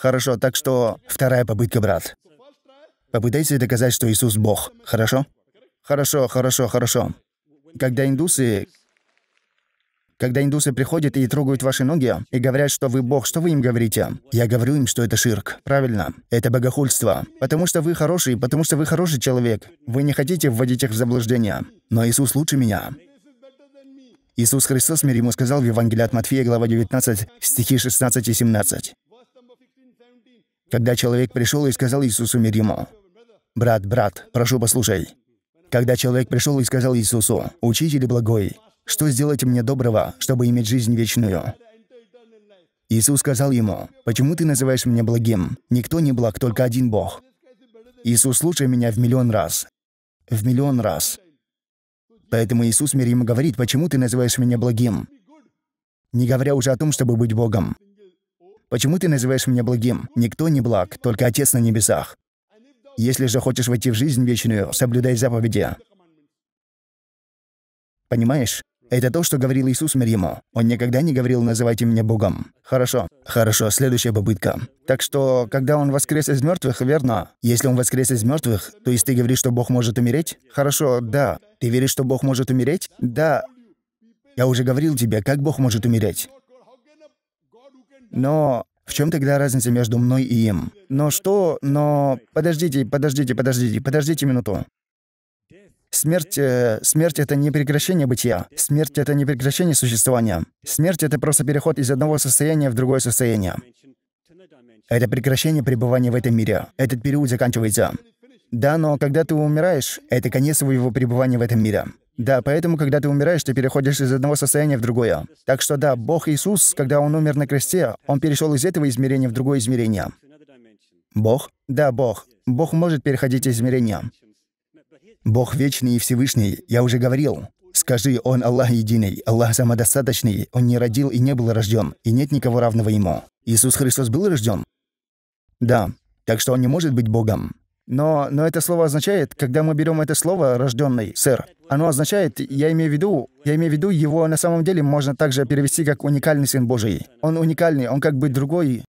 Хорошо, так что вторая попытка, брат. Попытайся доказать, что Иисус Бог, хорошо? Хорошо, хорошо, хорошо. Когда индусы... Когда индусы приходят и трогают ваши ноги и говорят, что вы бог, что вы им говорите? Я говорю им, что это ширк. Правильно. Это богохульство. Потому что вы хороший, потому что вы хороший человек. Вы не хотите вводить их в заблуждение. Но Иисус лучше меня. Иисус Христос, мир ему сказал в Евангелии от Матфея, глава 19, стихи 16 и 17 когда человек пришел и сказал Иисусу мир ему, «Брат, брат, прошу, послушай». Когда человек пришел и сказал Иисусу, «Учитель благой, что сделать мне доброго, чтобы иметь жизнь вечную?» Иисус сказал ему, «Почему ты называешь меня благим? Никто не благ, только один Бог». Иисус, слушай меня в миллион раз. В миллион раз. Поэтому Иисус мир ему говорит, «Почему ты называешь меня благим?» Не говоря уже о том, чтобы быть Богом. Почему ты называешь меня благим? Никто не благ, только Отец на небесах. Если же хочешь войти в жизнь вечную, соблюдай заповеди. Понимаешь? Это то, что говорил Иисус мир Он никогда не говорил «называйте меня Богом». Хорошо. Хорошо, следующая попытка. Так что, когда он воскрес из мертвых, верно? Если он воскрес из мертвых, то есть ты говоришь, что Бог может умереть? Хорошо, да. Ты веришь, что Бог может умереть? Да. Я уже говорил тебе, как Бог может умереть. Но в чем тогда разница между мной и им? Но что? Но... Подождите, подождите, подождите, подождите минуту. Смерть, э, смерть — это не прекращение бытия. Смерть — это не прекращение существования. Смерть — это просто переход из одного состояния в другое состояние. Это прекращение пребывания в этом мире. Этот период заканчивается. Да, но когда ты умираешь, это конец своего пребывания в этом мире. Да, поэтому, когда ты умираешь, ты переходишь из одного состояния в другое. Так что да, Бог Иисус, когда Он умер на кресте, Он перешел из этого измерения в другое измерение. Бог? Да, Бог. Бог может переходить измерения. Бог вечный и Всевышний, я уже говорил. Скажи, Он Аллах единый, Аллах самодостаточный, Он не родил и не был рожден, и нет никого равного Ему. Иисус Христос был рожден? Да. Так что Он не может быть Богом. Но, но это слово означает, когда мы берем это слово «рожденный», сэр, оно означает, я имею в виду, я имею в виду, его на самом деле можно также перевести как «уникальный сын Божий». Он уникальный, он как бы другой.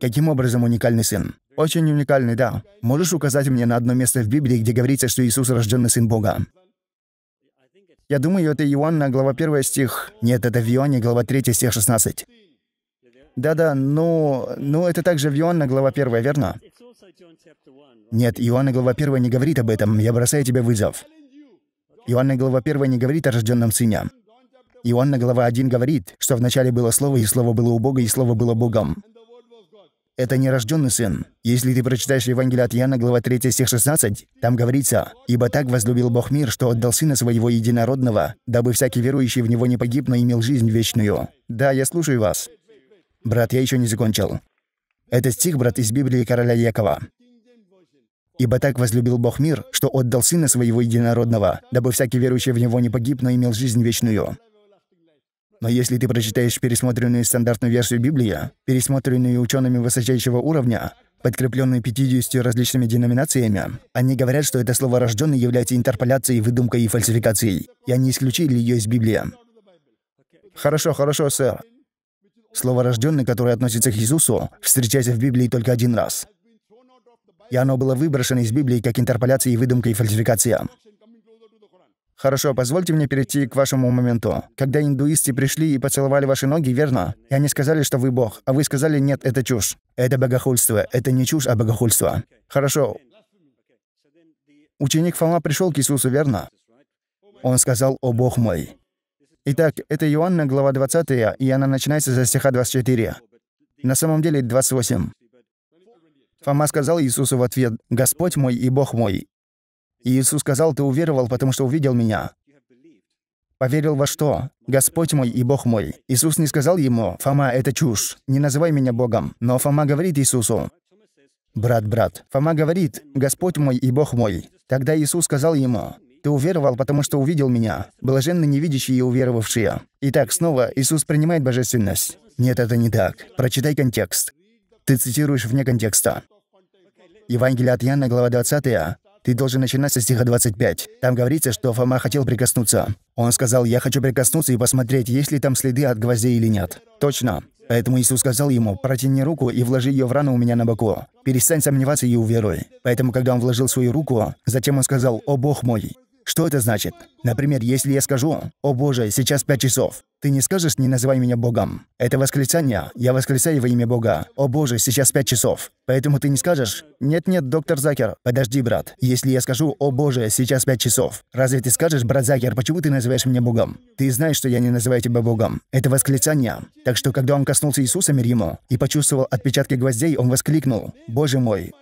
Каким образом уникальный сын? Очень уникальный, да. Можешь указать мне на одно место в Библии, где говорится, что Иисус рожденный сын Бога? Я думаю, это Иоанна, глава 1 стих. Нет, это в Иоанне, глава 3 стих 16. Да-да, ну, ну это также в Иоанна, глава 1, верно? Нет, Иоанна глава 1 не говорит об этом. Я бросаю тебя вызов. Иоанна глава 1 не говорит о рожденном сыне. Иоанна глава 1 говорит, что вначале было Слово, и Слово было у Бога, и Слово было Богом. Это не рожденный сын. Если ты прочитаешь Евангелие от Иоанна, глава 3, стих 16, там говорится, «Ибо так возлюбил Бог мир, что отдал Сына Своего Единородного, дабы всякий верующий в Него не погиб, но имел жизнь вечную». Да, я слушаю вас. Брат, я еще не закончил. Это стих, брат, из Библии короля Якова. «Ибо так возлюбил Бог мир, что отдал Сына Своего Единородного, дабы всякий верующий в Него не погиб, но имел жизнь вечную». Но если ты прочитаешь пересмотренную стандартную версию Библии, пересмотренную учеными высочайшего уровня, подкрепленную 50 различными деноминациями, они говорят, что это слово «рожденный» является интерполяцией, выдумкой и фальсификацией, и они исключили ее из Библии. Хорошо, хорошо, сэр. Слово «рожденный», которое относится к Иисусу, встречается в Библии только один раз. И оно было выброшено из Библии как интерполяция и выдумка и фальсификация. Хорошо, позвольте мне перейти к вашему моменту. Когда индуисты пришли и поцеловали ваши ноги, верно? И они сказали, что вы бог, а вы сказали, нет, это чушь. Это богохульство. Это не чушь, а богохульство. Хорошо. Ученик Фома пришел к Иисусу, верно? Он сказал, «О Бог мой». Итак, это Иоанна, глава 20, и она начинается за стиха 24. На самом деле 28. Фома сказал Иисусу в ответ, «Господь мой и Бог мой». И Иисус сказал, «Ты уверовал, потому что увидел Меня». Поверил во что? «Господь мой и Бог мой». Иисус не сказал ему, «Фома, это чушь, не называй меня Богом». Но Фома говорит Иисусу, «Брат, брат». Фома говорит, «Господь мой и Бог мой». Тогда Иисус сказал ему, ты уверовал, потому что увидел меня. Блаженны невидящие и уверовавшие. Итак, снова Иисус принимает божественность. Нет, это не так. Прочитай контекст. Ты цитируешь вне контекста. Евангелие от Яна, глава 20. Ты должен начинать со стиха 25. Там говорится, что Фома хотел прикоснуться. Он сказал, «Я хочу прикоснуться и посмотреть, есть ли там следы от гвоздей или нет». Точно. Поэтому Иисус сказал ему, «Протяни руку и вложи ее в рану у меня на боку. Перестань сомневаться и уверуй». Поэтому, когда он вложил свою руку, затем он сказал, «О Бог мой, что это значит? Например, если я скажу «О боже, сейчас пять часов», ты не скажешь «Не называй меня Богом». Это восклицание. Я восклицаю во имя Бога. «О боже, сейчас пять часов». Поэтому ты не скажешь «Нет-нет, доктор Закер, подожди, брат». Если я скажу «О боже, сейчас пять часов», разве ты скажешь «Брат Закер, почему ты называешь меня Богом?» Ты знаешь, что я не называю тебя Богом. Это восклицание. Так что, когда он коснулся Иисуса, мир ему, и почувствовал отпечатки гвоздей, он воскликнул «Боже мой,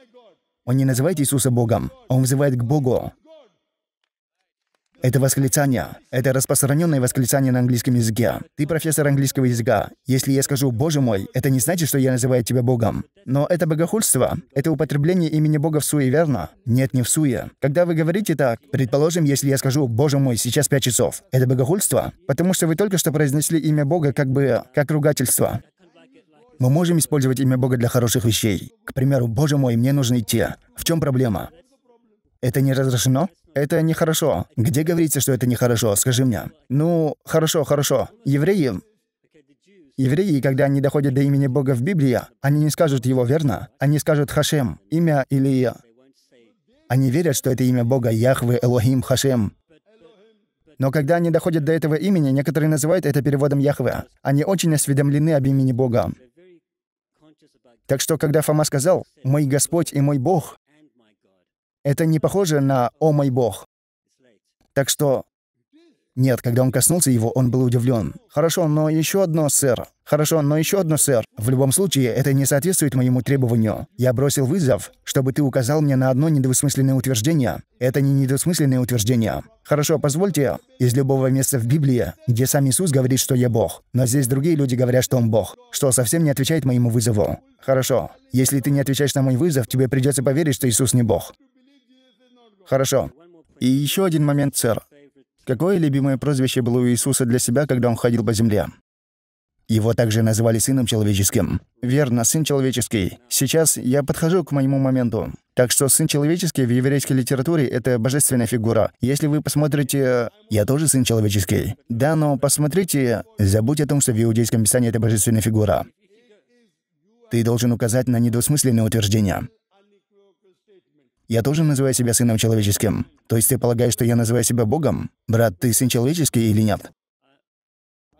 он не называет Иисуса Богом, он вызывает к Богу. Это восклицание. Это распространенное восклицание на английском языке. Ты профессор английского языка. Если я скажу «Боже мой», это не значит, что я называю тебя Богом. Но это богохульство. Это употребление имени Бога в суе, верно? Нет, не в суе. Когда вы говорите так, предположим, если я скажу «Боже мой, сейчас 5 часов», это богохульство? Потому что вы только что произнесли имя Бога как бы как ругательство. Мы можем использовать имя Бога для хороших вещей. К примеру, «Боже мой, мне нужно идти». В чем проблема? Это не разрешено? Это нехорошо. Где говорится, что это нехорошо? Скажи мне. Ну, хорошо, хорошо. Евреи... Евреи, когда они доходят до имени Бога в Библии, они не скажут его, верно? Они скажут Хашем, имя или... Они верят, что это имя Бога Яхве, Элохим, Хашем. Но когда они доходят до этого имени, некоторые называют это переводом Яхве. Они очень осведомлены об имени Бога. Так что, когда Фома сказал «Мой Господь и мой Бог», это не похоже на «О мой бог». Так что... Нет, когда он коснулся его, он был удивлен. «Хорошо, но еще одно, сэр. Хорошо, но еще одно, сэр. В любом случае, это не соответствует моему требованию. Я бросил вызов, чтобы ты указал мне на одно недвусмысленное утверждение. Это не недвусмысленное утверждение. Хорошо, позвольте. Из любого места в Библии, где сам Иисус говорит, что я Бог, но здесь другие люди говорят, что Он Бог, что совсем не отвечает моему вызову. Хорошо. Если ты не отвечаешь на мой вызов, тебе придется поверить, что Иисус не Бог. Хорошо. И еще один момент, сэр. Какое любимое прозвище было у Иисуса для себя, когда он ходил по земле? Его также называли Сыном Человеческим. Верно, Сын Человеческий. Сейчас я подхожу к моему моменту. Так что Сын Человеческий в еврейской литературе — это божественная фигура. Если вы посмотрите... Я тоже Сын Человеческий. Да, но посмотрите... Забудь о том, что в иудейском писании это божественная фигура. Ты должен указать на недвусмысленное утверждение. Я тоже называю себя сыном человеческим. То есть ты полагаешь, что я называю себя Богом? Брат, ты сын человеческий или нет?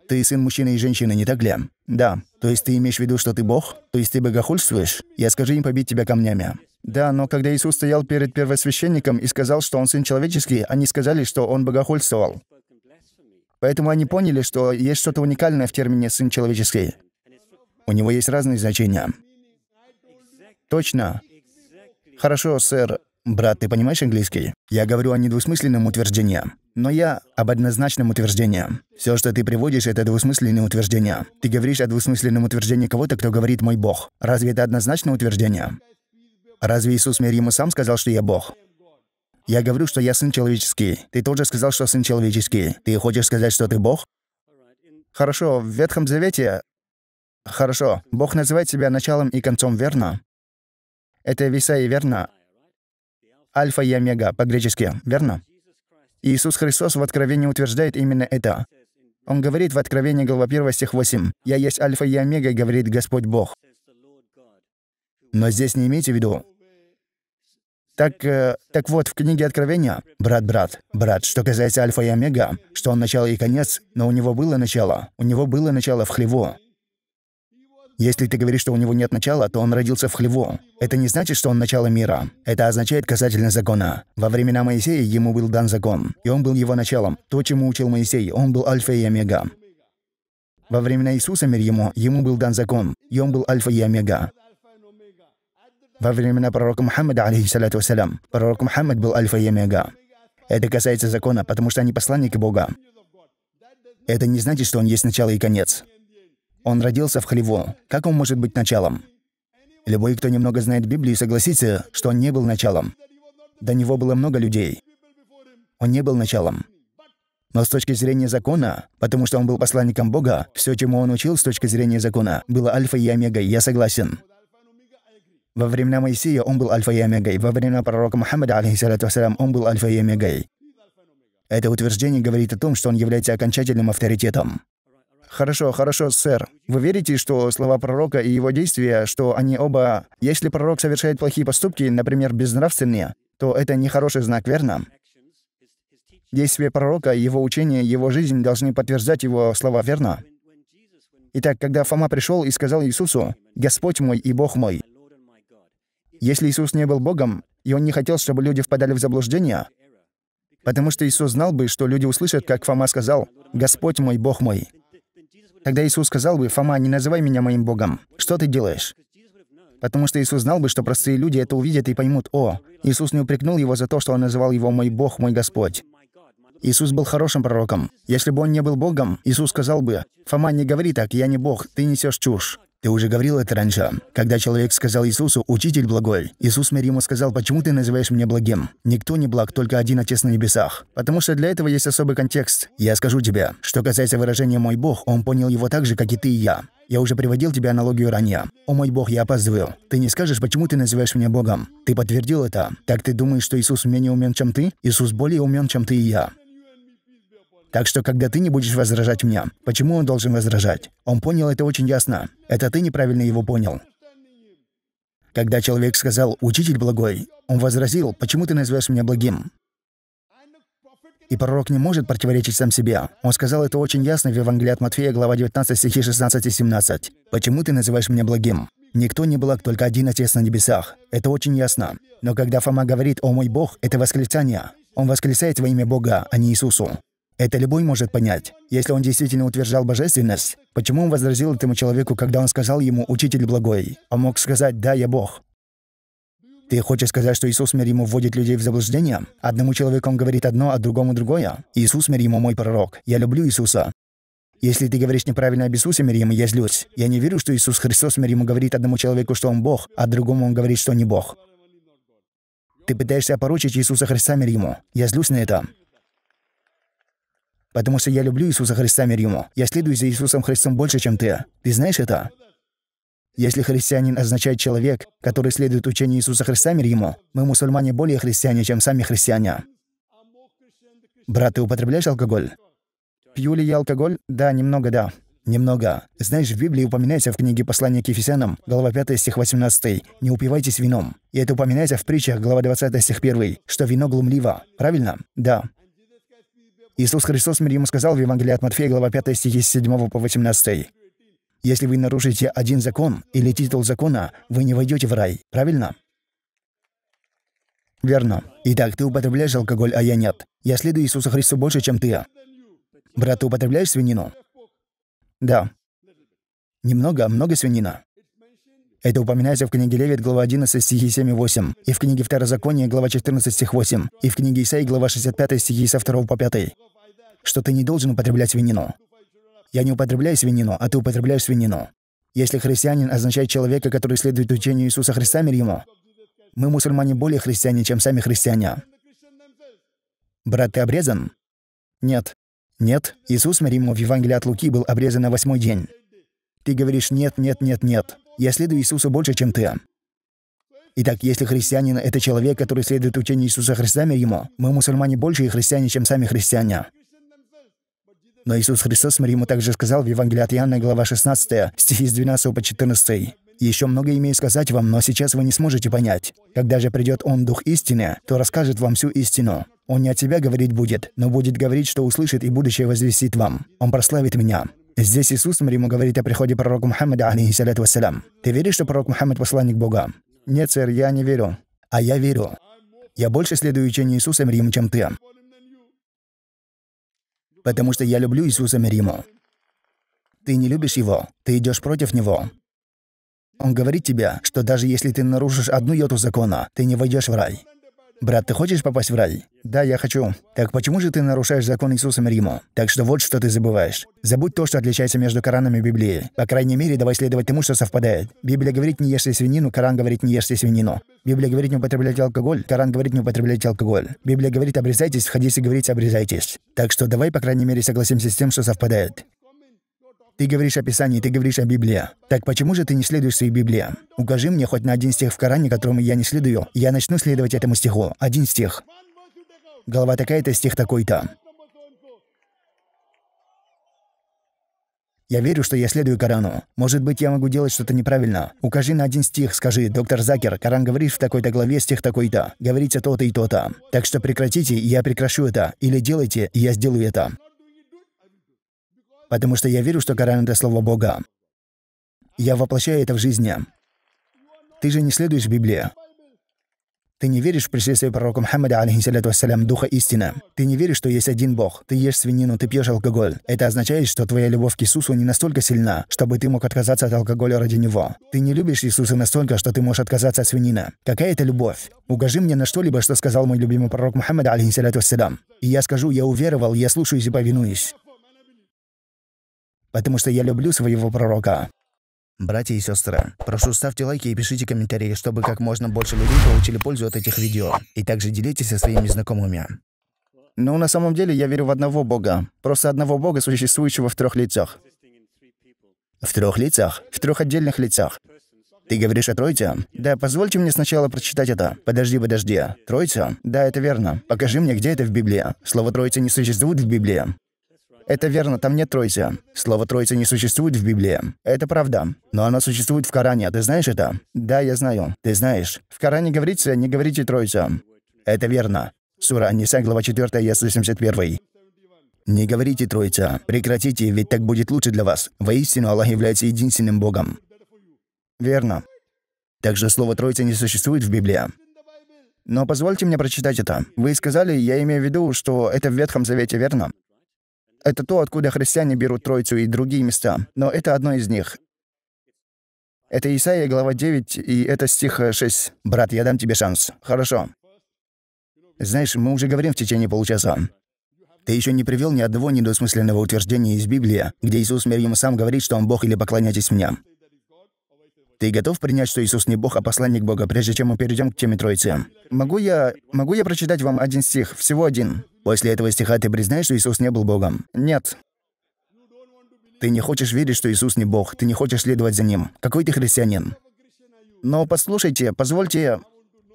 Ты сын мужчины и женщины, не так ли? Да. То есть ты имеешь в виду, что ты Бог? То есть ты богохульствуешь? Я скажу им побить тебя камнями. Да, но когда Иисус стоял перед первосвященником и сказал, что он сын человеческий, они сказали, что он богохульствовал. Поэтому они поняли, что есть что-то уникальное в термине «сын человеческий». У него есть разные значения. Точно. «Хорошо, сэр. Брат, ты понимаешь английский? Я говорю о недвусмысленном утверждении. Но я об однозначном утверждении. Все, что ты приводишь, это двусмысленные утверждения. Ты говоришь о двусмысленном утверждении кого-то, кто говорит «мой Бог». Разве это однозначное утверждение? Разве Иисус мир ему сам сказал, что я Бог? Я говорю, что я сын человеческий. Ты тоже сказал, что сын человеческий. Ты хочешь сказать, что ты Бог? Хорошо, в Ветхом Завете... Хорошо, Бог называет себя началом и концом, верно? Это веса и верно. Альфа и омега, по-гречески, верно? Иисус Христос в Откровении утверждает именно это. Он говорит в Откровении, глава 1, стих 8, «Я есть Альфа и Омега, говорит Господь Бог». Но здесь не имейте в виду. Так, э, так вот, в книге Откровения, брат, брат, брат, что касается Альфа и Омега, что он начало и конец, но у него было начало, у него было начало в хлеву. Если ты говоришь, что у него нет начала, то он родился в хлеву. Это не значит, что он начало мира. Это означает касательно закона. Во времена Моисея ему был дан закон, и он был его началом. То, чему учил Моисей, он был альфа и омега. Во времена Иисуса мир ему, ему был дан закон, и он был альфа и омега. Во времена пророка Мухаммада, алейхиссалату вассалям, пророк Мухаммад был альфа и омега. Это касается закона, потому что они посланники Бога. Это не значит, что он есть начало и конец. Он родился в Халиво. Как он может быть началом? Любой, кто немного знает Библию, согласится, что он не был началом. До него было много людей. Он не был началом. Но с точки зрения закона, потому что он был посланником Бога, все, чему он учил с точки зрения закона, было альфа и омега. я согласен. Во времена Моисея он был альфа и омегой, во времена пророка Мухаммада, алейхиссалату вассалям, он был альфа и омегой. Это утверждение говорит о том, что он является окончательным авторитетом. «Хорошо, хорошо, сэр. Вы верите, что слова пророка и его действия, что они оба... Если пророк совершает плохие поступки, например, безнравственные, то это не хороший знак, верно? Действия пророка, его учение, его жизнь должны подтверждать его слова, верно? Итак, когда Фома пришел и сказал Иисусу, «Господь мой и Бог мой», если Иисус не был Богом, и он не хотел, чтобы люди впадали в заблуждение, потому что Иисус знал бы, что люди услышат, как Фома сказал, «Господь мой, Бог мой». Тогда Иисус сказал бы, «Фома, не называй меня моим Богом. Что ты делаешь?» Потому что Иисус знал бы, что простые люди это увидят и поймут, «О, Иисус не упрекнул его за то, что он называл его «мой Бог, мой Господь». Иисус был хорошим пророком. Если бы он не был Богом, Иисус сказал бы, «Фома, не говори так, я не Бог, ты несешь чушь». Ты уже говорил это раньше. Когда человек сказал Иисусу «Учитель благой», Иисус мир ему сказал «Почему ты называешь меня благим? Никто не благ, только один Отец на небесах». Потому что для этого есть особый контекст. Я скажу тебе, что касается выражения «мой Бог», он понял его так же, как и ты и я. Я уже приводил тебе аналогию ранее. «О мой Бог, я опаздываю. Ты не скажешь, почему ты называешь меня Богом?» Ты подтвердил это. Так ты думаешь, что Иисус менее умен, чем ты? Иисус более умен, чем ты и я. Так что, когда ты не будешь возражать мне, почему он должен возражать? Он понял это очень ясно. Это ты неправильно его понял. Когда человек сказал «Учитель благой», он возразил «Почему ты называешь меня благим?» И пророк не может противоречить сам себе. Он сказал это очень ясно в Евангелии от Матфея, глава 19, стихи 16 и 17. «Почему ты называешь меня благим?» Никто не благ, только один Отец на небесах. Это очень ясно. Но когда Фома говорит «О мой Бог», это восклицание. Он восклицает во имя Бога, а не Иисусу. Это любой может понять. Если он действительно утверждал божественность, почему он возразил этому человеку, когда он сказал ему «Учитель благой», а мог сказать «Да, я Бог». Ты хочешь сказать, что Иисус мир ему вводит людей в заблуждение? Одному человеку он говорит одно, а другому другое. Иисус мир ему мой пророк. Я люблю Иисуса. Если ты говоришь неправильно об Иисусе мир ему, я злюсь. Я не верю, что Иисус Христос мир ему говорит одному человеку, что он Бог, а другому он говорит, что не Бог. Ты пытаешься опорочить Иисуса Христа мир ему. Я злюсь на это потому что я люблю Иисуса Христа мир ему. Я следую за Иисусом Христом больше, чем ты. Ты знаешь это? Если христианин означает человек, который следует учению Иисуса Христа мир ему, мы, мусульмане, более христиане, чем сами христиане. Брат, ты употребляешь алкоголь? Пью ли я алкоголь? Да, немного, да. Немного. Знаешь, в Библии упоминается в книге послания к Ефесянам, глава 5, стих 18, «Не упивайтесь вином». И это упоминается в притчах, глава 20, стих 1, что вино глумливо. Правильно? Да. Иисус Христос мир ему сказал в Евангелии от Матфея, глава 5, стихи с 7 по 18. «Если вы нарушите один закон или титул закона, вы не войдете в рай. Правильно?» Верно. Итак, ты употребляешь алкоголь, а я нет. Я следую Иисусу Христу больше, чем ты. Брат, ты употребляешь свинину? Да. Немного, а много свинина. Это упоминается в книге Левит, глава 11, стихи 7 и 8, и в книге Второзакония, глава 14, стих 8, и в книге Исаии, глава 65, стихи со 2 по 5, что ты не должен употреблять свинину. Я не употребляю свинину, а ты употребляешь свинину. Если христианин означает человека, который следует учению Иисуса Христа мир ему, мы, мусульмане, более христиане, чем сами христиане. Брат, ты обрезан? Нет. Нет, Иисус мир ему в Евангелии от Луки был обрезан на восьмой день. Ты говоришь «нет, нет, нет, нет». Я следую Иисусу больше, чем ты. Итак, если христианин — это человек, который следует учению Иисуса Христа мир ему, мы, мусульмане, больше и христиане, чем сами христиане. Но Иисус Христос мир ему также сказал в Евангелии от Иоанна, глава 16, стихи с 12 по 14. «Еще многое имею сказать вам, но сейчас вы не сможете понять. Когда же придет Он, Дух истины, то расскажет вам всю истину. Он не от себя говорить будет, но будет говорить, что услышит, и будущее возвестит вам. Он прославит меня». Здесь Иисус Мариму говорит о приходе пророка Мухаммада, алейхиссалату вассалям. «Ты веришь, что пророк Мухаммад — посланник Бога?» «Нет, сэр, я не верю». «А я верю. Я больше следую учению Иисуса Мариму, чем ты. Потому что я люблю Иисуса Мариму. Ты не любишь его, ты идешь против него. Он говорит тебе, что даже если ты нарушишь одну йоту закона, ты не войдешь в рай. Брат, ты хочешь попасть в рай? «Да, я хочу». «Так почему же ты нарушаешь закон Иисуса Мирьему? Так что вот что ты забываешь. Забудь то, что отличается между Кораном и Библией. По крайней мере, давай следовать тому, что совпадает. Библия говорит «не ешьте свинину», Коран говорит «не ешьте свинину». Библия говорит «не употребляйте алкоголь», Коран говорит «не употребляйте алкоголь». Библия говорит «обрезайтесь», в хадисе говорит «обрезайтесь». Так что давай, по крайней мере, согласимся с тем, что совпадает. Ты говоришь о Писании, ты говоришь о Библии. Так почему же ты не следуешь своей Библии? Укажи мне хоть на один стих в Коране, которому я не следую. Я начну следовать этому стиху. Один стих. Голова такая-то, стих такой-то. Я верю, что я следую Корану. Может быть, я могу делать что-то неправильно. Укажи на один стих, скажи, доктор Закер, Коран говорит в такой-то главе стих такой-то. Говорите то-то и то-то. Так что прекратите, и я прекращу это. Или делайте, и я сделаю это. Потому что я верю, что Коран – это слово Бога. Я воплощаю это в жизни. Ты же не следуешь Библии. Ты не веришь в пришествие пророка Мухаммада, алейхиссалату вассалям, духа истины. Ты не веришь, что есть один Бог. Ты ешь свинину, ты пьешь алкоголь. Это означает, что твоя любовь к Иисусу не настолько сильна, чтобы ты мог отказаться от алкоголя ради Него. Ты не любишь Иисуса настолько, что ты можешь отказаться от свинины. Какая это любовь? Укажи мне на что-либо, что сказал мой любимый пророк Мухаммад, алейхиссалату вассалям. И я скажу, я уверовал, я слушаюсь и повинуюсь. Потому что я люблю своего пророка. Братья и сестры, прошу ставьте лайки и пишите комментарии, чтобы как можно больше людей получили пользу от этих видео. И также делитесь со своими знакомыми. Но ну, на самом деле я верю в одного Бога. Просто одного Бога, существующего в трех лицах. В трех лицах? В трех отдельных лицах. Ты говоришь о Тройце? Да, позвольте мне сначала прочитать это. Подожди, подожди. Тройца? Да, это верно. Покажи мне, где это в Библии. Слово Троица не существует в Библии. Это верно, там нет Троицы. Слово Троица не существует в Библии. Это правда. Но оно существует в Коране. Ты знаешь это? Да, я знаю. Ты знаешь. В Коране говорится, не говорите Троица. Это верно. Сура Аниса, глава 4, я 81. Не говорите Троица. Прекратите, ведь так будет лучше для вас. Воистину, Аллах является единственным Богом. Верно. Также слово «троица» не существует в Библии. Но позвольте мне прочитать это. Вы сказали, я имею в виду, что это в Ветхом Завете, верно? Это то, откуда христиане берут Троицу и другие места. Но это одно из них. Это Исаия, глава 9, и это стих 6. Э, «Брат, я дам тебе шанс». Хорошо. Знаешь, мы уже говорим в течение получаса. Ты еще не привел ни одного недосмысленного утверждения из Библии, где Иисус, мир ему сам, говорит, что он Бог или поклоняйтесь мне. Ты готов принять, что Иисус не Бог, а посланник Бога, прежде чем мы перейдем к теме Троицы? Могу я, могу я прочитать вам один стих, всего один? После этого стиха ты признаешь, что Иисус не был Богом? Нет. Ты не хочешь верить, что Иисус не Бог. Ты не хочешь следовать за Ним. Какой ты христианин? Но послушайте, позвольте...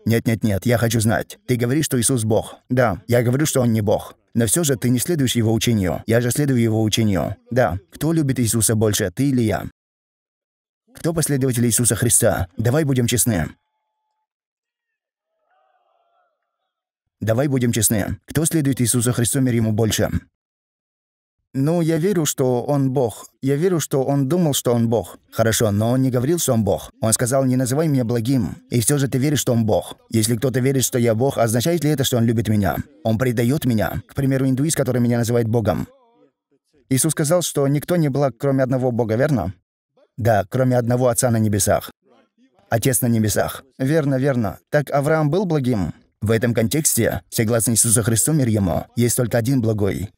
Нет-нет-нет, я хочу знать. Ты говоришь, что Иисус Бог. Да, я говорю, что Он не Бог. Но все же ты не следуешь Его учению. Я же следую Его учению. Да. Кто любит Иисуса больше, ты или я? Кто последователь Иисуса Христа? Давай будем честны. Давай будем честны. Кто следует Иисусу Христу, мир ему больше? Ну, я верю, что он Бог. Я верю, что он думал, что он Бог. Хорошо, но он не говорил, что он Бог. Он сказал, не называй меня благим. И все же ты веришь, что он Бог. Если кто-то верит, что я Бог, означает ли это, что он любит меня? Он предает меня. К примеру, индуист, который меня называет Богом. Иисус сказал, что никто не благ, кроме одного Бога, верно? Да, кроме одного Отца на небесах. Отец на небесах. Верно, верно. Так Авраам был благим? В этом контексте, согласно Иисусу Христу мир ему, есть только один благой.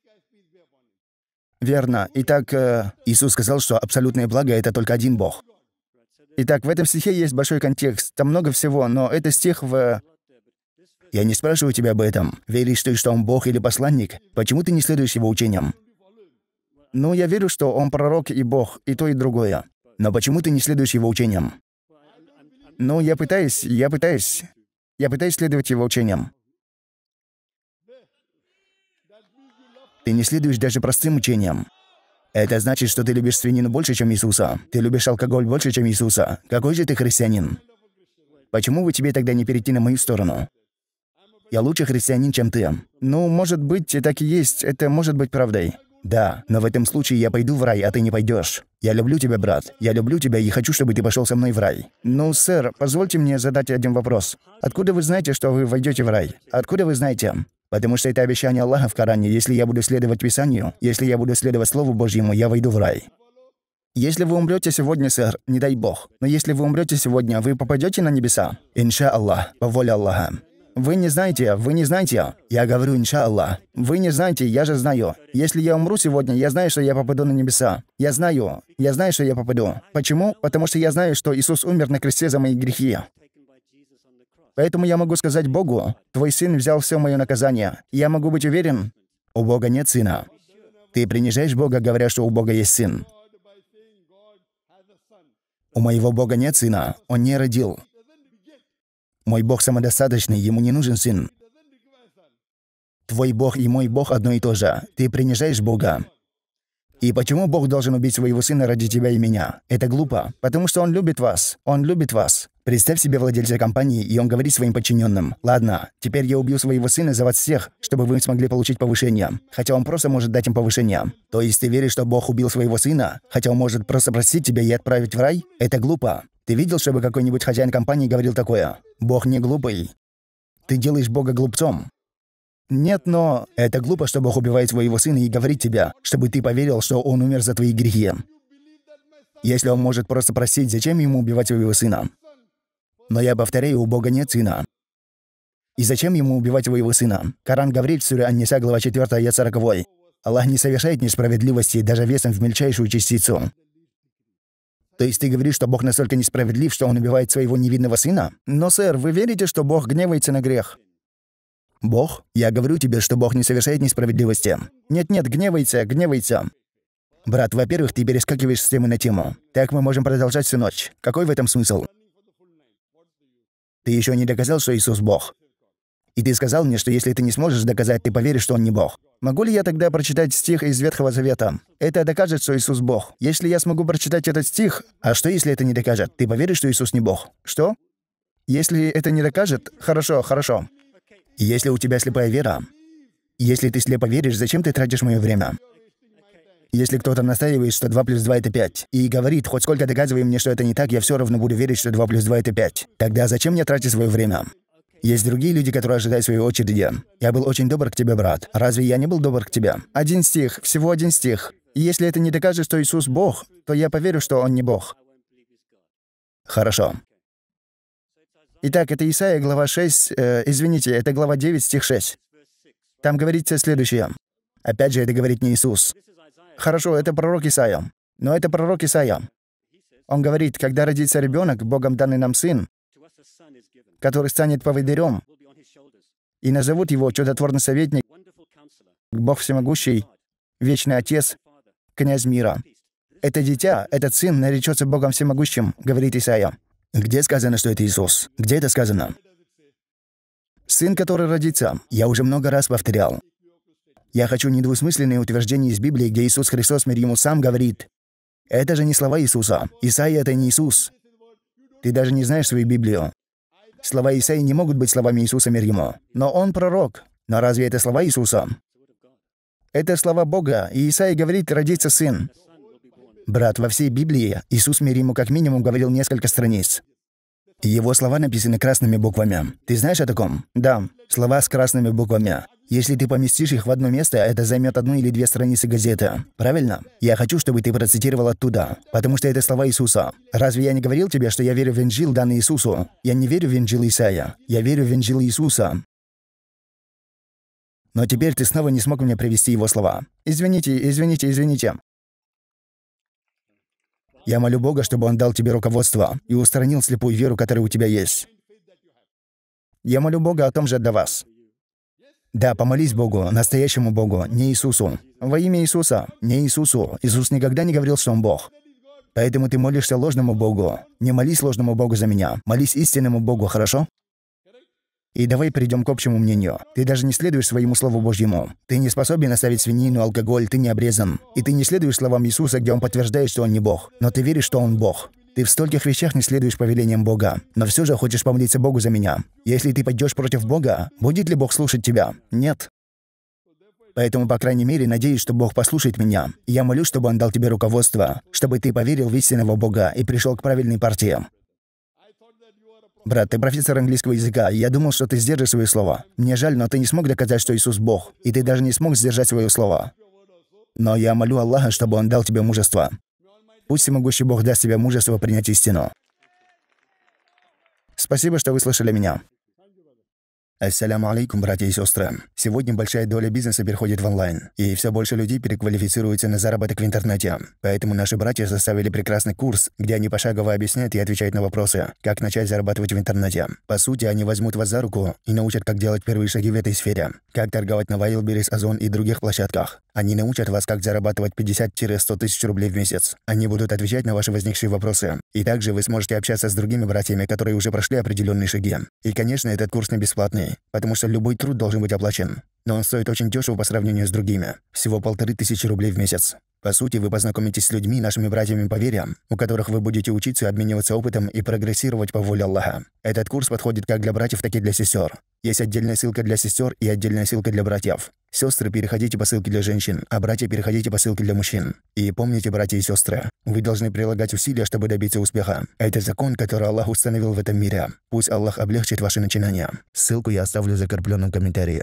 Верно. Итак, э, Иисус сказал, что абсолютное благо — это только один Бог. Итак, в этом стихе есть большой контекст. Там много всего, но это стих в... Я не спрашиваю тебя об этом. Веришь ты, что он Бог или посланник? Почему ты не следуешь его учениям? Ну, я верю, что он пророк и Бог, и то, и другое. Но почему ты не следуешь его учениям? Ну, я пытаюсь, я пытаюсь. Я пытаюсь следовать его учениям. Ты не следуешь даже простым учениям. Это значит, что ты любишь свинину больше, чем Иисуса. Ты любишь алкоголь больше, чем Иисуса. Какой же ты христианин? Почему бы тебе тогда не перейти на мою сторону? Я лучше христианин, чем ты. Ну, может быть, так и есть. Это может быть правдой. Да, но в этом случае я пойду в рай, а ты не пойдешь. «Я люблю тебя, брат. Я люблю тебя и хочу, чтобы ты пошел со мной в рай». «Ну, сэр, позвольте мне задать один вопрос. Откуда вы знаете, что вы войдете в рай? Откуда вы знаете?» Потому что это обещание Аллаха в Коране. Если я буду следовать Писанию, если я буду следовать Слову Божьему, я войду в рай. Если вы умрете сегодня, сэр, не дай бог, но если вы умрете сегодня, вы попадете на небеса? Инша Аллах, по воле Аллаха. «Вы не знаете, вы не знаете». Я говорю «Иншаллах». «Вы не знаете, я же знаю. Если я умру сегодня, я знаю, что я попаду на небеса. Я знаю, я знаю, что я попаду. Почему? Потому что я знаю, что Иисус умер на кресте за мои грехи. Поэтому я могу сказать Богу, «Твой сын взял все мое наказание». Я могу быть уверен, у Бога нет сына. Ты принижаешь Бога, говоря, что у Бога есть сын. У моего Бога нет сына, он не родил. Мой Бог самодостаточный, ему не нужен сын. Твой Бог и мой Бог одно и то же. Ты принижаешь Бога. И почему Бог должен убить своего сына ради тебя и меня? Это глупо. Потому что Он любит вас. Он любит вас. Представь себе владельца компании, и он говорит своим подчиненным, «Ладно, теперь я убью своего сына за вас всех, чтобы вы смогли получить повышение». Хотя он просто может дать им повышение. То есть ты веришь, что Бог убил своего сына, хотя он может просто простить тебя и отправить в рай? Это глупо. Ты видел, чтобы какой-нибудь хозяин компании говорил такое? Бог не глупый. Ты делаешь Бога глупцом. Нет, но это глупо, что Бог убивает своего сына и говорит тебя, чтобы ты поверил, что он умер за твои грехи. Если он может просто просить, зачем ему убивать своего сына? Но я повторяю, у Бога нет сына. И зачем ему убивать своего сына? Коран говорит в Суре Анниса, глава 4, аят 40. Аллах не совершает несправедливости даже весом в мельчайшую частицу. То есть ты говоришь, что Бог настолько несправедлив, что он убивает своего невинного сына? Но, сэр, вы верите, что Бог гневается на грех? Бог? Я говорю тебе, что Бог не совершает несправедливости. Нет-нет, гневается, гневается. Брат, во-первых, ты перескакиваешь с темы на тему. Так мы можем продолжать всю ночь. Какой в этом смысл? Ты еще не доказал, что Иисус Бог. И ты сказал мне, что если ты не сможешь доказать, ты поверишь, что он не Бог. Могу ли я тогда прочитать стих из Ветхого Завета? Это докажет, что Иисус Бог. Если я смогу прочитать этот стих, а что, если это не докажет? Ты поверишь, что Иисус не Бог? Что? Если это не докажет, хорошо, хорошо. Если у тебя слепая вера, если ты слепо веришь, зачем ты тратишь мое время? Если кто-то настаивает, что 2 плюс 2 это 5, и говорит, хоть сколько доказывай мне, что это не так, я все равно буду верить, что 2 плюс 2 это 5. Тогда зачем мне тратить свое время? Есть другие люди, которые ожидают своей очереди. Я был очень добр к тебе, брат. Разве я не был добр к тебе? Один стих, всего один стих. И если это не докажет, что Иисус Бог, то я поверю, что Он не Бог. Хорошо. Итак, это Исаия, глава 6, э, извините, это глава 9, стих 6. Там говорится следующее. Опять же, это говорит не Иисус. Хорошо, это пророк Исаия. Но это пророк Исаия. Он говорит, когда родится ребенок, Богом данный нам сын, который станет поводырем, и назовут его чудотворный советник, Бог всемогущий, вечный отец, князь мира. Это дитя, этот сын наречется Богом всемогущим, говорит Исаия. Где сказано, что это Иисус? Где это сказано? Сын, который родится, я уже много раз повторял. Я хочу недвусмысленные утверждения из Библии, где Иисус Христос, мир ему сам, говорит. Это же не слова Иисуса. Исаия — это не Иисус. Ты даже не знаешь свою Библию. Слова Исаи не могут быть словами Иисуса мир ему. Но он пророк. Но разве это слова Иисуса? Это слова Бога, и Исаия говорит «родится сын». Брат, во всей Библии Иисус мир ему как минимум говорил несколько страниц. Его слова написаны красными буквами. Ты знаешь о таком? Да, слова с красными буквами. Если ты поместишь их в одно место, это займет одну или две страницы газеты. Правильно? Я хочу, чтобы ты процитировал оттуда, потому что это слова Иисуса. Разве я не говорил тебе, что я верю в Инжил, данный Иисусу? Я не верю в Инжил Исаия. Я верю в Инжил Иисуса. Но теперь ты снова не смог мне привести его слова. Извините, извините, извините. Я молю Бога, чтобы Он дал тебе руководство и устранил слепую веру, которая у тебя есть. Я молю Бога о том же для вас. Да, помолись Богу, настоящему Богу, не Иисусу. Во имя Иисуса, не Иисусу. Иисус никогда не говорил, что Он Бог. Поэтому ты молишься ложному Богу. Не молись ложному Богу за меня. Молись истинному Богу, хорошо? И давай перейдем к общему мнению. Ты даже не следуешь своему Слову Божьему. Ты не способен оставить свинину, алкоголь, ты не обрезан. И ты не следуешь словам Иисуса, где Он подтверждает, что Он не Бог. Но ты веришь, что Он Бог. Ты в стольких вещах не следуешь повелениям Бога, но все же хочешь помолиться Богу за меня. Если ты пойдешь против Бога, будет ли Бог слушать тебя? Нет. Поэтому, по крайней мере, надеюсь, что Бог послушает меня. Я молю, чтобы Он дал тебе руководство, чтобы ты поверил в истинного Бога и пришел к правильной партии. Брат, ты профессор английского языка. Я думал, что ты сдержишь свои слова. Мне жаль, но ты не смог доказать, что Иисус Бог, и ты даже не смог сдержать свое слово. Но я молю Аллаха, чтобы Он дал тебе мужество. Пусть всемогущий Бог даст тебе мужество принять истину. Спасибо, что вы слышали меня. Ассаляму алейкум, братья и сестры. Сегодня большая доля бизнеса переходит в онлайн, и все больше людей переквалифицируются на заработок в интернете. Поэтому наши братья составили прекрасный курс, где они пошагово объясняют и отвечают на вопросы, как начать зарабатывать в интернете. По сути, они возьмут вас за руку и научат, как делать первые шаги в этой сфере, как торговать на Wildberries, Озон и других площадках. Они научат вас, как зарабатывать 50-100 тысяч рублей в месяц. Они будут отвечать на ваши возникшие вопросы. И также вы сможете общаться с другими братьями, которые уже прошли определенные шаги. И, конечно, этот курс не бесплатный ценой, потому что любой труд должен быть оплачен. Но он стоит очень дешево по сравнению с другими. Всего полторы тысячи рублей в месяц. По сути, вы познакомитесь с людьми, нашими братьями по вере, у которых вы будете учиться, обмениваться опытом и прогрессировать по воле Аллаха. Этот курс подходит как для братьев, так и для сестер. Есть отдельная ссылка для сестер и отдельная ссылка для братьев. Сестры переходите по ссылке для женщин, а братья переходите по ссылке для мужчин. И помните, братья и сестры, вы должны прилагать усилия, чтобы добиться успеха. Это закон, который Аллах установил в этом мире. Пусть Аллах облегчит ваши начинания. Ссылку я оставлю в закрепленном комментарии.